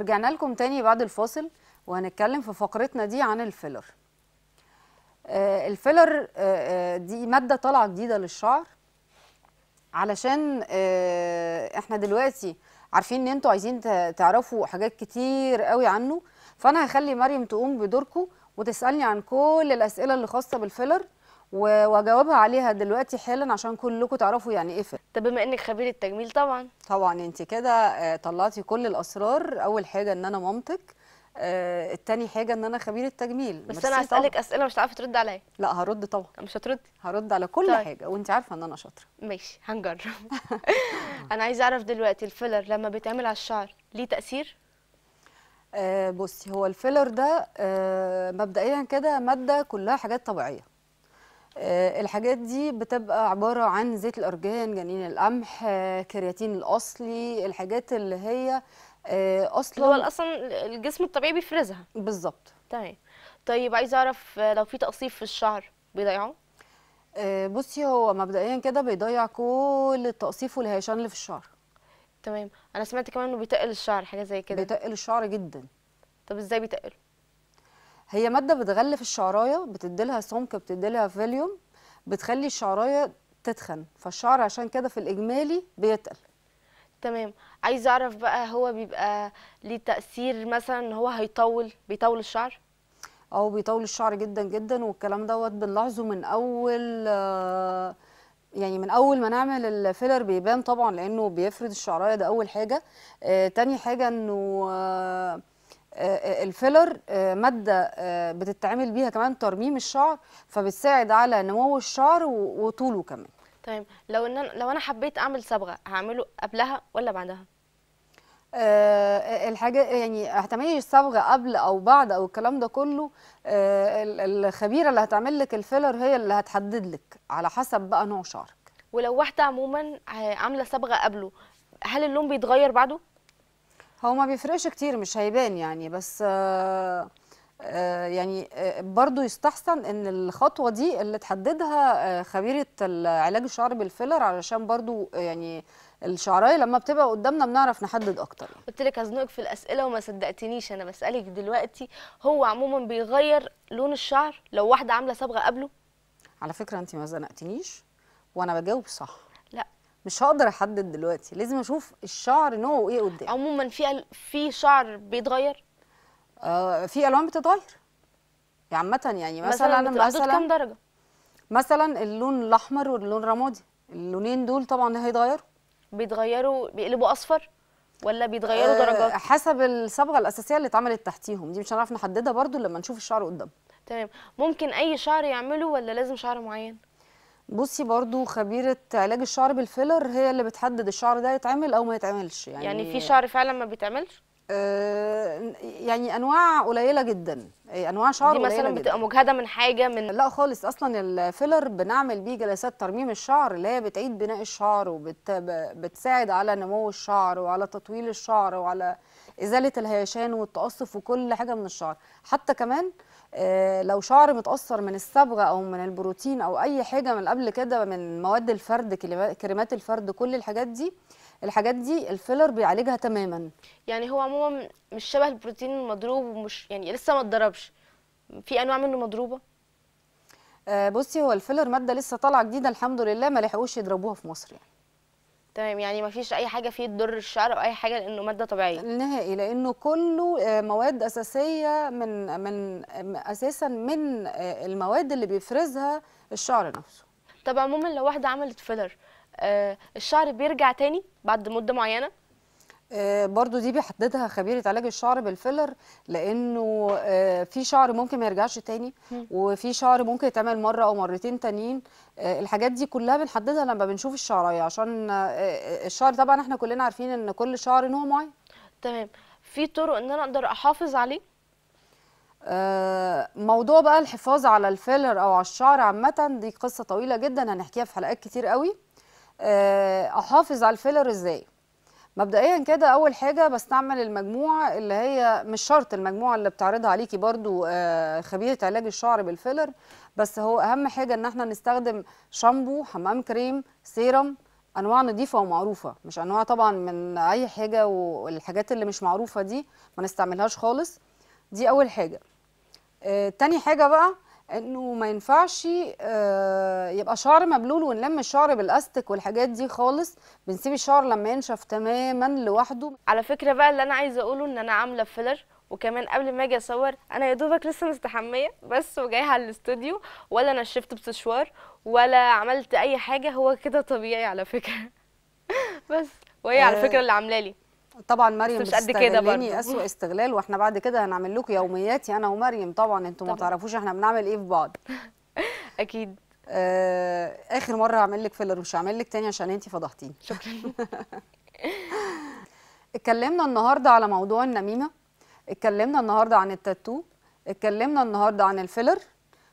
ورجعنا لكم تاني بعد الفاصل وهنتكلم في فقرتنا دي عن الفيلر آه، الفيلر آه، آه، دي ماده طالعه جديده للشعر علشان احنا دلوقتي عارفين ان انتوا عايزين تعرفوا حاجات كتير قوي عنه فانا هخلي مريم تقوم بدوركم وتسالني عن كل الاسئله اللي خاصه بالفيلر واجاوبها عليها دلوقتي حالا عشان كلكم تعرفوا يعني ايه فرق طب بما انك خبيره تجميل طبعا طبعا انت كده آه، طلعتي كل الاسرار اول حاجه ان انا مامتك آه التاني حاجه ان انا خبير التجميل بس انا هسالك اسئله مش هتعرفي ترد عليا لا هرد طبعا مش هتردي هرد على كل طيب. حاجه وانت عارفه ان انا شاطره ماشي هنجرب انا عايزه اعرف دلوقتي الفيلر لما بيتعمل على الشعر ليه تاثير آه بصي هو الفيلر ده آه مبدئيا كده ماده كلها حاجات طبيعيه آه، الحاجات دي بتبقى عبارة عن زيت الأرجان جنين القمح آه، كرياتين الأصلي الحاجات اللي هي آه، أصلا هو أصلا الجسم الطبيعي بيفرزها بالظبط تمام طيب عايزه أعرف لو في تقصيف في الشعر بيضيعوه؟ بصي هو مبدئيا كده بيضيع كل التقصيف والهيشان اللي في الشعر تمام أنا سمعت كمان إنه بيتقل الشعر حاجة زي كده بيتقل الشعر جدا طب إزاي بيتقله؟ هي ماده بتغلف الشعرايه بتديلها سمك بتديلها فيليوم بتخلي الشعرايه تتخن فالشعر عشان كده في الاجمالي بيتقل تمام عايزه اعرف بقى هو بيبقى ليه تاثير مثلا ان هو هيطول بيطول الشعر او بيطول الشعر جدا جدا والكلام دوت بنلاحظه من اول آه، يعني من اول ما نعمل الفيلر بيبان طبعا لانه بيفرد الشعرايه ده اول حاجه آه، تاني حاجه انه آه، آه، آه، الفيلر آه، ماده بتتعمل بيها كمان ترميم الشعر فبتساعد على نمو الشعر وطوله كمان طيب لو ان لو انا حبيت اعمل صبغه هعمله قبلها ولا بعدها أه الحاجه يعني هتعملي الصبغه قبل او بعد او الكلام ده كله أه الخبيره اللي هتعمل لك الفيلر هي اللي هتحدد لك على حسب بقى نوع شعرك ولو واحده عموما عامله صبغه قبله هل اللون بيتغير بعده هو ما بيفرقش كتير مش هيبان يعني بس آه، آه، يعني آه، برضو يستحسن ان الخطوه دي اللي تحددها خبيره علاج الشعر بالفيلر علشان برضو يعني الشعرايه لما بتبقى قدامنا بنعرف نحدد اكتر قلت لك هزنقك في الاسئله وما صدقتنيش انا بسالك دلوقتي هو عموما بيغير لون الشعر لو واحده عامله صبغه قبله على فكره انت ما زنقتنيش وانا بجاوب صح مش هقدر احدد دلوقتي لازم اشوف الشعر نوعه ايه قدامي عموما في في شعر بيتغير آه في الوان بتتغير يعني عامه يعني مثلا مثلا, مثلاً كام درجه مثلا اللون الاحمر واللون الرمادي اللونين دول طبعا هيتغيروا بيتغيروا بيقلبوا اصفر ولا بيتغيروا أه درجات حسب الصبغه الاساسيه اللي اتعملت تحتيهم دي مش هنعرف نحددها برضو لما نشوف الشعر قدام تمام ممكن اي شعر يعمله ولا لازم شعر معين بصي برضو خبيره علاج الشعر بالفيلر هي اللي بتحدد الشعر ده يتعمل او ما يتعملش يعني يعني في شعر فعلا ما بيتعملش آه يعني انواع قليله جدا إيه، انواع شعر دي مثلا بتبقى مجهده من حاجه من لا خالص اصلا الفيلر بنعمل بيه جلسات ترميم الشعر اللي هي بتعيد بناء الشعر وبتساعد على نمو الشعر وعلى تطويل الشعر وعلى ازاله الهيشان والتقصف وكل حاجه من الشعر حتى كمان آه، لو شعر متأثر من الصبغة أو من البروتين أو أي حاجة من قبل كده من مواد الفرد كريمات الفرد كل الحاجات دي الحاجات دي الفيلر بيعالجها تماما يعني هو عموما مش شبه البروتين المضروب ومش يعني لسه ما اتضربش في انواع منه مضروبه آه، بصي هو الفيلر ماده لسه طالعه جديده الحمد لله ما لحقوش يضربوها في مصر يعني تمام يعني ما فيش اي حاجه فيه تضر الشعر او اي حاجه لانه ماده طبيعيه نهائي لانه كله آه، مواد اساسيه من من اساسا من آه، المواد اللي بيفرزها الشعر نفسه طب عموما لو واحده عملت فيلر الشعر بيرجع تاني بعد مده معينه آه، برضو دي بيحددها خبيره علاج الشعر بالفيلر لانه آه، في شعر ممكن ما يرجعش تاني وفي شعر ممكن يتعمل مره او مرتين تانيين آه، الحاجات دي كلها بنحددها لما بنشوف الشعرايه يعني عشان الشعر طبعا احنا كلنا عارفين ان كل شعر نوع معين تمام في طرق ان انا اقدر احافظ عليه موضوع بقى الحفاظ على الفيلر او على الشعر عامه دي قصه طويله جدا هنحكيها في حلقات كتير قوي احافظ على الفيلر ازاي مبدئيا كده اول حاجه بستعمل المجموعه اللي هي مش شرط المجموعه اللي بتعرضها عليكي برضو آه، خبيره علاج الشعر بالفيلر بس هو اهم حاجه ان احنا نستخدم شامبو حمام كريم سيرم انواع نظيفه ومعروفه مش انواع طبعا من اي حاجه والحاجات اللي مش معروفه دي ما نستعملهاش خالص دي اول حاجه آه، تاني حاجه بقى انه ما ينفعش آه، يبقى شعر مبلول ونلم الشعر بالاستك والحاجات دي خالص بنسيب الشعر لما ينشف تماما لوحده على فكره بقى اللي انا عايزه اقوله ان انا عامله فيلر وكمان قبل ما اجي اصور انا يا دوبك لسه مستحميه بس وجايه على الاستوديو ولا نشفت بسشوار ولا عملت اي حاجه هو كده طبيعي على فكره بس وهي على آه. فكره اللي عاملاه لي طبعا مريم مش قد كده برضه اسوء استغلال واحنا بعد كده هنعمل لكم يومياتي انا ومريم طبعا انتوا ما تعرفوش احنا بنعمل ايه في بعض اكيد آه اخر مره هعمل لك فيلر مش هعمل لك تاني عشان انت فضحتيني شكرا اتكلمنا النهارده على موضوع النميمه اتكلمنا النهارده عن التاتو اتكلمنا النهارده عن الفيلر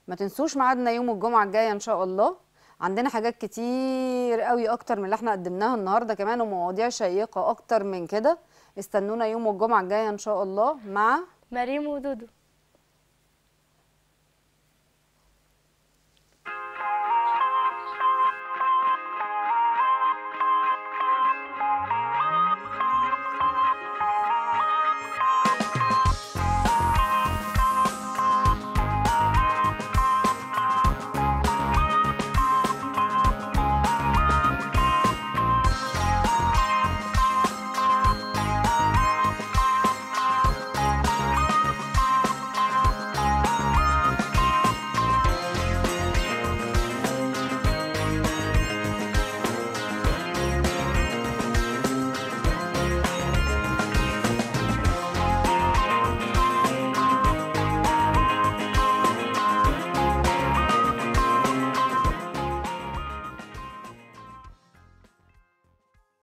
ما تنسوش ميعادنا يوم الجمعه الجايه ان شاء الله عندنا حاجات كتير قوي اكتر من اللي احنا قدمناها النهارده كمان ومواضيع شيقه اكتر من كده استنونا يوم الجمعه الجايه ان شاء الله مع مريم ودودو